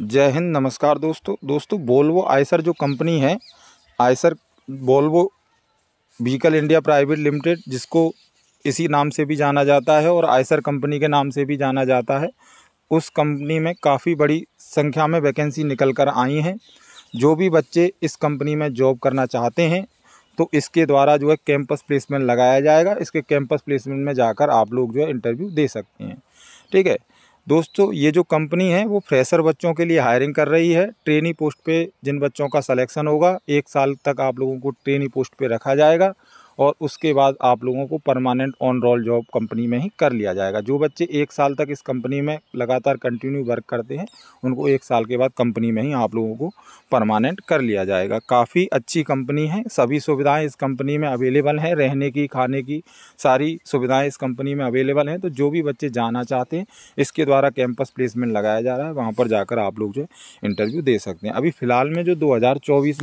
जय हिंद नमस्कार दोस्तों दोस्तों बोल्वो आयसर जो कंपनी है Eicher Volvo vehicle India private limited जिसको इसी नाम से भी जाना जाता है और आयसर कंपनी के नाम से भी जाना जाता है उस कंपनी में काफ़ी बड़ी संख्या में वैकेंसी निकल कर आई हैं जो भी बच्चे इस कंपनी में जॉब करना चाहते हैं तो इसके द्वारा जो है कैंपस प्लेसमेंट लगाया जाएगा इसके कैंपस प्लेसमेंट में जाकर आप लोग जो है इंटरव्यू दे सकते हैं ठीक है दोस्तों ये जो कंपनी है वो फ्रेशर बच्चों के लिए हायरिंग कर रही है ट्रेनी पोस्ट पे जिन बच्चों का सलेक्शन होगा एक साल तक आप लोगों को ट्रेनी पोस्ट पे रखा जाएगा और उसके बाद आप लोगों को permanent on roll job company में ही कर लिया जाएगा जो बच्चे एक साल तक इस कंपनी में लगातार कंटिन्यू वर्क करते हैं उनको एक साल के बाद कंपनी में ही आप लोगों को परमानेंट कर लिया जाएगा काफ़ी अच्छी कंपनी है सभी सुविधाएँ इस कंपनी में अवेलेबल हैं रहने की खाने की सारी सुविधाएँ इस कंपनी में अवेलेबल हैं तो जो भी बच्चे जाना चाहते हैं इसके द्वारा कैंपस प्लेसमेंट लगाया जा रहा है वहाँ पर जाकर आप लोग जो इंटरव्यू दे सकते हैं अभी फ़िलहाल में जो दो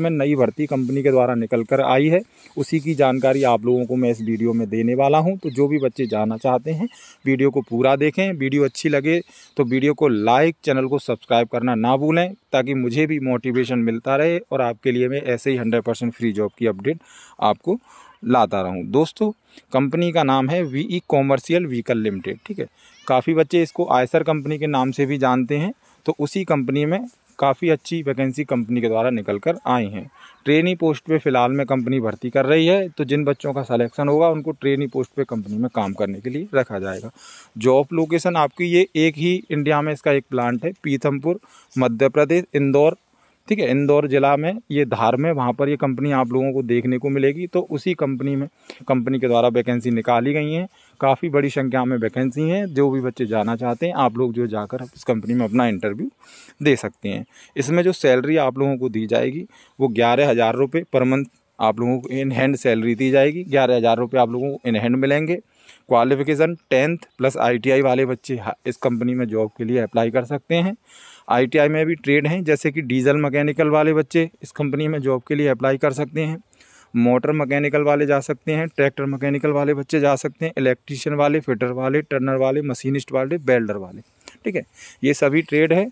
में नई भर्ती कंपनी के द्वारा निकल कर आई है उसी की जानकारी आप लोगों को मैं इस वीडियो में देने वाला हूँ तो जो भी बच्चे जाना चाहते हैं वीडियो को पूरा देखें वीडियो अच्छी लगे तो वीडियो को लाइक चैनल को सब्सक्राइब करना ना भूलें ताकि मुझे भी मोटिवेशन मिलता रहे और आपके लिए मैं ऐसे ही हंड्रेड परसेंट फ्री जॉब की अपडेट आपको लाता रहूँ दोस्तों कंपनी का नाम है V E commercial vehicle limited ठीक है काफ़ी बच्चे इसको आयसर कंपनी के नाम से भी जानते हैं तो उसी कंपनी में काफ़ी अच्छी वैकेंसी कंपनी के द्वारा निकल कर आई हैं ट्रेनी पोस्ट पे फ़िलहाल में कंपनी भर्ती कर रही है तो जिन बच्चों का सिलेक्शन होगा उनको ट्रेनी पोस्ट पे कंपनी में काम करने के लिए रखा जाएगा जॉब लोकेशन आपकी ये एक ही इंडिया में इसका एक प्लांट है पीथमपुर मध्य प्रदेश इंदौर ठीक है इंदौर ज़िला में ये धार में वहाँ पर ये कंपनी आप लोगों को देखने को मिलेगी तो उसी कंपनी में कंपनी के द्वारा वैकेंसी निकाली गई हैं काफ़ी बड़ी संख्या में वैकेंसी हैं जो भी बच्चे जाना चाहते हैं आप लोग जो जाकर इस कंपनी में अपना इंटरव्यू दे सकते हैं इसमें जो सैलरी आप लोगों को दी जाएगी वो ग्यारह हज़ार रुपये पर मंथ आप लोगों को इन हैंड सैलरी दी जाएगी ग्यारह हज़ार रुपये आप लोगों को इन हैंड मिलेंगे क्वालिफिकेशन टेंथ प्लस आईटीआई वाले बच्चे इस कंपनी में जॉब के लिए अप्लाई कर सकते हैं आईटीआई में भी ट्रेड हैं जैसे कि डीजल मैकेनिकल वाले बच्चे इस कंपनी में जॉब के लिए अप्लाई कर सकते हैं मोटर मकैनिकल वाले जा सकते हैं ट्रैक्टर मकैनिकल वाले बच्चे जा सकते हैं इलेक्ट्रीशियन वाले फिटर वाले टर्नर वाले मशीनिस्ट वाले बेल्डर वाले ठीक है ये सभी ट्रेड है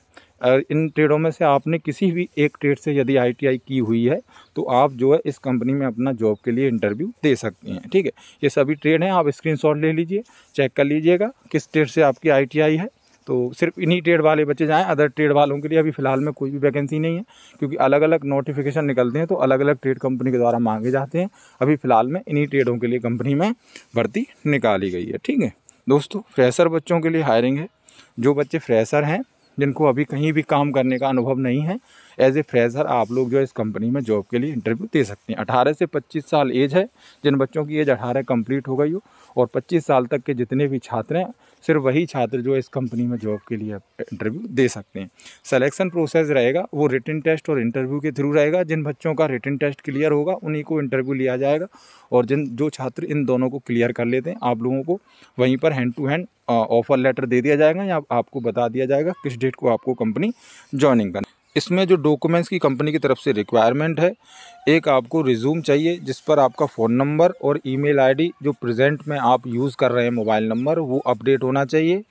और इन ट्रेडों में से आपने किसी भी एक ट्रेड से यदि आईटीआई की हुई है तो आप जो है इस कंपनी में अपना जॉब के लिए इंटरव्यू दे सकते हैं ठीक है ये सभी ट्रेड हैं आप स्क्रीनशॉट ले लीजिए चेक कर लीजिएगा किस ट्रेड से आपकी आईटीआई है तो सिर्फ इन्हीं ट्रेड वाले बच्चे जाएँ अदर ट्रेड वालों के लिए अभी फ़िलहाल में कोई भी वैकेंसी नहीं है क्योंकि अलग अलग नोटिफिकेशन निकलते हैं तो अलग अलग ट्रेड कंपनी के द्वारा मांगे जाते हैं अभी फ़िलहाल में इन्हीं ट्रेडों के लिए कंपनी में भर्ती निकाली गई है ठीक है दोस्तों फ्रेशर बच्चों के लिए हायरिंग है जो बच्चे फ्रेशर हैं जिनको अभी कहीं भी काम करने का अनुभव नहीं है एज ए फ्रेशर आप लोग जो है इस कंपनी में जॉब के लिए इंटरव्यू दे सकते हैं अठारह से पच्चीस साल एज है जिन बच्चों की एज अठारह कम्प्लीट हो गई हो और पच्चीस साल तक के जितने भी छात्र हैं सिर्फ वही छात्र जो इस कंपनी में जॉब के लिए इंटरव्यू दे सकते हैं सिलेक्शन प्रोसेस रहेगा वो रिटर्न टेस्ट और इंटरव्यू के थ्रू रहेगा जिन बच्चों का रिटर्न टेस्ट क्लियर होगा उन्हीं को इंटरव्यू लिया जाएगा और जिन जो छात्र इन दोनों को क्लियर कर लेते हैं आप लोगों को वहीं पर hand to hand offer letter दे दिया जाएगा या आपको बता दिया जाएगा किस डेट को आपको कंपनी ज्वाइनिंग करना इसमें जो डॉक्यूमेंट्स की कंपनी की तरफ से रिक्वायरमेंट है एक आपको रिज्यूम चाहिए जिस पर आपका फ़ोन नंबर और ईमेल आईडी जो प्रेजेंट में आप यूज़ कर रहे हैं मोबाइल नंबर वो अपडेट होना चाहिए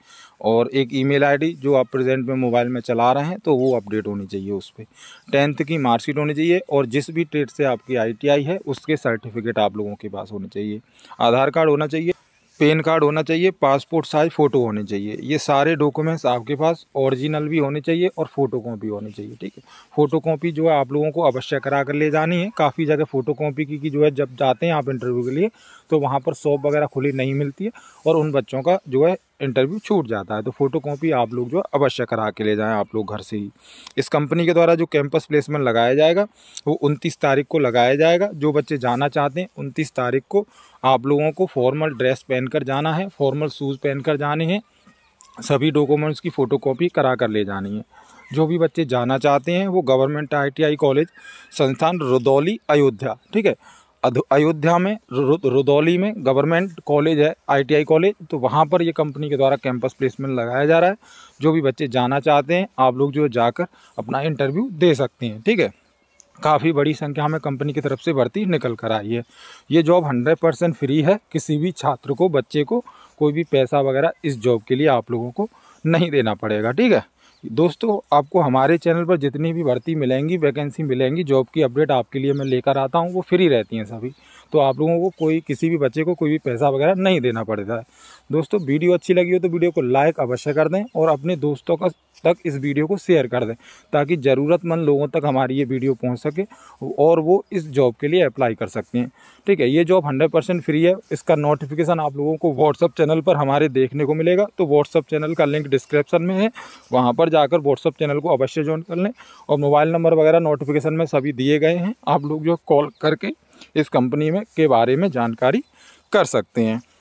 और एक ईमेल आईडी जो आप प्रेजेंट में मोबाइल में चला रहे हैं तो वो अपडेट होनी चाहिए उस पर टेंथ की मार्कशीट होनी चाहिए और जिस भी ट्रेड से आपकी आई है उसके सर्टिफिकेट आप लोगों के पास होने चाहिए आधार कार्ड होना चाहिए पेन कार्ड होना चाहिए पासपोर्ट साइज़ फ़ोटो होने चाहिए ये सारे डॉक्यूमेंट्स आपके पास ओरिजिनल भी होने चाहिए और फ़ोटो कॉपी होनी चाहिए ठीक है फ़ोटो कॉपी जो है आप लोगों को अवश्य करा कर ले जानी है काफ़ी जगह फ़ोटो कॉपी की, की जो है जब जाते हैं आप इंटरव्यू के लिए तो वहाँ पर शॉप वगैरह खुली नहीं मिलती है और उन बच्चों का जो है इंटरव्यू छूट जाता है तो फोटो कापी आप लोग जो है अवश्य करा के ले जाएँ आप लोग घर से ही इस कंपनी के द्वारा जो कैंपस प्लेसमेंट लगाया जाएगा वो उनतीस तारीख को लगाया जाएगा जो बच्चे जाना चाहते हैं उनतीस तारीख को आप लोगों को फॉर्मल ड्रेस पहनकर जाना है फॉर्मल शूज़ पहनकर जाने हैं सभी डॉक्यूमेंट्स की फ़ोटोकॉपी करा कर ले जानी है जो भी बच्चे जाना चाहते हैं वो गवर्नमेंट आईटीआई कॉलेज संस्थान रुदौली अयोध्या ठीक है अयोध्या में रुदौली में गवर्नमेंट कॉलेज है आईटीआई कॉलेज तो वहाँ पर ये कंपनी के द्वारा कैंपस प्लेसमेंट लगाया जा रहा है जो भी बच्चे जाना चाहते हैं आप लोग जो जाकर अपना इंटरव्यू दे सकते हैं ठीक है काफ़ी बड़ी संख्या में कंपनी की तरफ से भर्ती निकल कर आई है ये जॉब हंड्रेड परसेंट फ्री है किसी भी छात्र को बच्चे को कोई भी पैसा वगैरह इस जॉब के लिए आप लोगों को नहीं देना पड़ेगा ठीक है दोस्तों आपको हमारे चैनल पर जितनी भी भर्ती मिलेंगी वैकेंसी मिलेंगी जॉब की अपडेट आपके लिए मैं लेकर आता हूँ वो फ्री रहती हैं सभी तो आप लोगों को कोई किसी भी बच्चे को कोई भी पैसा वगैरह नहीं देना पड़ता है दोस्तों वीडियो अच्छी लगी हो तो वीडियो को लाइक अवश्य कर दें और अपने दोस्तों का तक इस वीडियो को शेयर कर दें ताकि ज़रूरतमंद लोगों तक हमारी ये वीडियो पहुंच सके और वो इस जॉब के लिए अप्लाई कर सकते हैं ठीक है ये जॉब 100 परसेंट फ्री है इसका नोटिफिकेशन आप लोगों को व्हाट्सअप चैनल पर हमारे देखने को मिलेगा तो व्हाट्सअप चैनल का लिंक डिस्क्रिप्शन में है वहाँ पर जाकर व्हाट्सअप चैनल को अवश्य ज्वाइन कर लें और मोबाइल नंबर वगैरह नोटिफिकेशन में सभी दिए गए हैं आप लोग जो कॉल करके इस कंपनी में के बारे में जानकारी कर सकते हैं